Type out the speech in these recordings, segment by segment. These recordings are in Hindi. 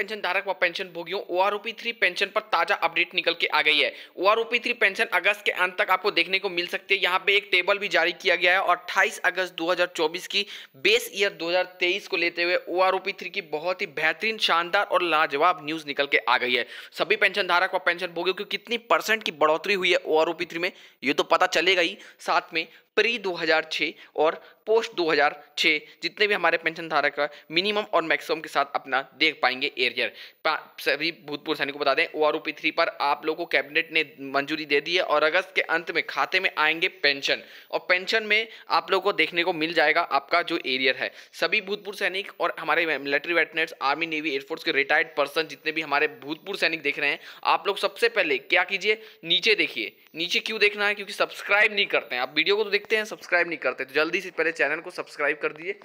पेंशन धारक व पेंशन भोगियों ओ आर थ्री पेंशन पर ताजा अपडेट निकल के आ गई है ओ आर थ्री पेंशन अगस्त के अंत तक आपको देखने को मिल सकती है यहाँ पे एक टेबल भी जारी किया गया है और अट्ठाईस अगस्त 2024 की बेस ईयर 2023 को लेते हुए ओ आर थ्री की बहुत ही बेहतरीन शानदार और लाजवाब न्यूज निकल के आ गई है सभी पेंशन धारक व पेंशन भोगियों की कितनी परसेंट की बढ़ोतरी हुई है ओ आर थ्री में ये तो पता चलेगा ही साथ में प्री 2006 और पोस्ट 2006 जितने भी हमारे पेंशन धारक मिनिमम और मैक्सिमम के साथ अपना देख पाएंगे एरियर सभी भूतपूर्व सैनिक को बता दें ओ आर थ्री पर आप लोगों को कैबिनेट ने मंजूरी दे दी है और अगस्त के अंत में खाते में आएंगे पेंशन और पेंशन में आप लोगों को देखने को मिल जाएगा आपका जो एरियर है सभी भूतपूर्व सैनिक और हमारे military veterans army navy air force के रिटायर्ड पर्सन जितने भी हमारे भूतपूर्व सैनिक देख रहे हैं आप लोग सबसे पहले क्या कीजिए नीचे देखिए नीचे क्यों देखना है क्योंकि सब्सक्राइब नहीं करते हैं आप वीडियो को तो देखते हैं सब्सक्राइब नहीं करते तो जल्दी से पहले चैनल को सब्सक्राइब कर दीजिए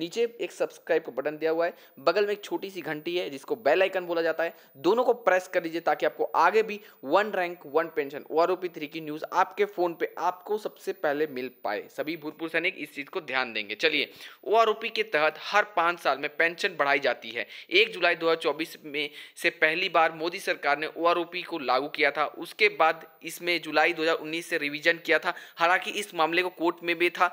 नीचे एक सब्सक्राइब का बटन दिया हुआ है बगल में एक छोटी सी घंटी है जिसको बेल आइकन बोला जाता है दोनों को प्रेस कर लीजिए ताकि आपको आगे भी one rank one pension O R three की न्यूज़ आपके फ़ोन पे आपको सबसे पहले मिल पाए सभी भूतपूर्व सैनिक इस चीज़ को ध्यान देंगे चलिए ओ के तहत हर पाँच साल में पेंशन बढ़ाई जाती है एक जुलाई दो में से पहली बार मोदी सरकार ने ओ को लागू किया था उसके बाद इसमें जुलाई दो से रिविजन किया था हालांकि इस मामले को कोर्ट में भी था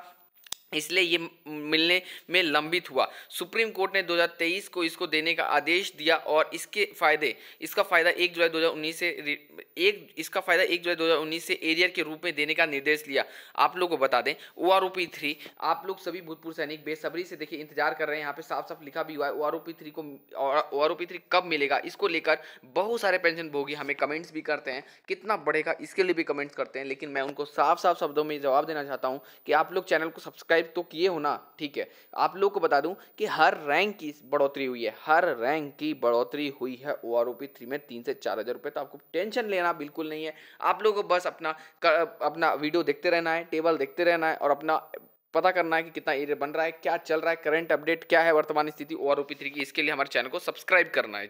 इसलिए ये मिलने में लंबित हुआ सुप्रीम कोर्ट ने 2023 को इसको देने का आदेश दिया और इसके फायदे इसका फायदा 1 जुलाई 2019 से एक इसका फायदा 1 जुलाई 2019 से एरियर के रूप में देने का निर्देश लिया आप लोगों को बता दें O R O P three आप लोग सभी भूतपूर्व सैनिक बेसब्री से देखिए इंतजार कर रहे हैं यहाँ पे साफ साफ लिखा भी हुआ है O R O P three को O R O P three कब मिलेगा इसको लेकर बहुत सारे पेंशन भोगी हमें कमेंट्स भी करते हैं कितना बढ़ेगा इसके लिए भी कमेंट्स करते हैं लेकिन मैं उनको साफ साफ शब्दों में जवाब देना चाहता हूँ कि आप लोग चैनल को सब्सक्राइब सब्सक्राइब तो किए हो ना ठीक है आप लोग को बता दूं कि हर रैंक की बढ़ोतरी हुई है हर रैंक की बढ़ोतरी हुई है O R O P three में तीन से चार हज़ार रुपये तो आपको टेंशन लेना बिल्कुल नहीं है आप लोगों को बस अपना कर, अपना वीडियो देखते रहना है टेबल देखते रहना है और अपना पता करना है कि कितना एरिया बन रहा है क्या चल रहा है करंट अपडेट क्या है वर्तमान स्थिति O R O P three की इसके लिए हमारे चैनल को सब्सक्राइब करना है